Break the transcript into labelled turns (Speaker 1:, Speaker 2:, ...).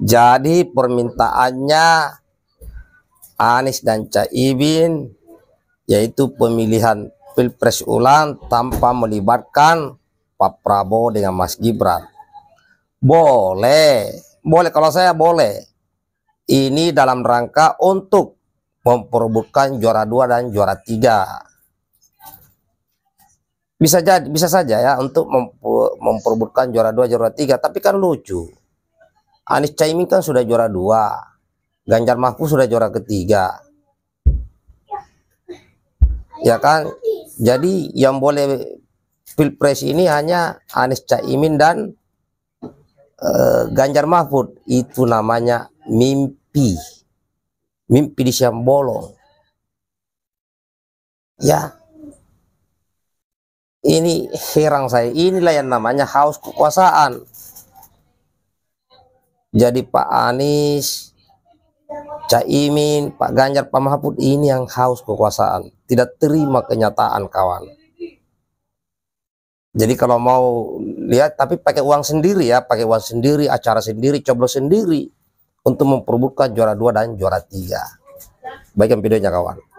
Speaker 1: Jadi permintaannya Anies dan Caibin yaitu pemilihan pilpres ulang tanpa melibatkan Pak Prabowo dengan Mas Gibran. Boleh, boleh kalau saya boleh. Ini dalam rangka untuk memperebutkan juara dua dan juara tiga. Bisa jadi, bisa saja ya untuk memperebutkan juara dua, juara tiga. Tapi kan lucu Anies Caimin kan sudah juara dua, Ganjar Mahfud sudah juara ketiga, ya kan? Jadi yang boleh pilpres ini hanya Anies Caimin dan uh, Ganjar Mahfud. Itu namanya mimpi, mimpi di siang bolong. Ya, ini herang saya. Inilah yang namanya haus kekuasaan. Jadi Pak Anies, Caimin, Pak Ganjar, Pak Mahfud ini yang haus kekuasaan. Tidak terima kenyataan kawan. Jadi kalau mau lihat, tapi pakai uang sendiri ya, pakai uang sendiri, acara sendiri, coblos sendiri untuk memperbutkan juara dua dan juara tiga. Baikkan videonya kawan.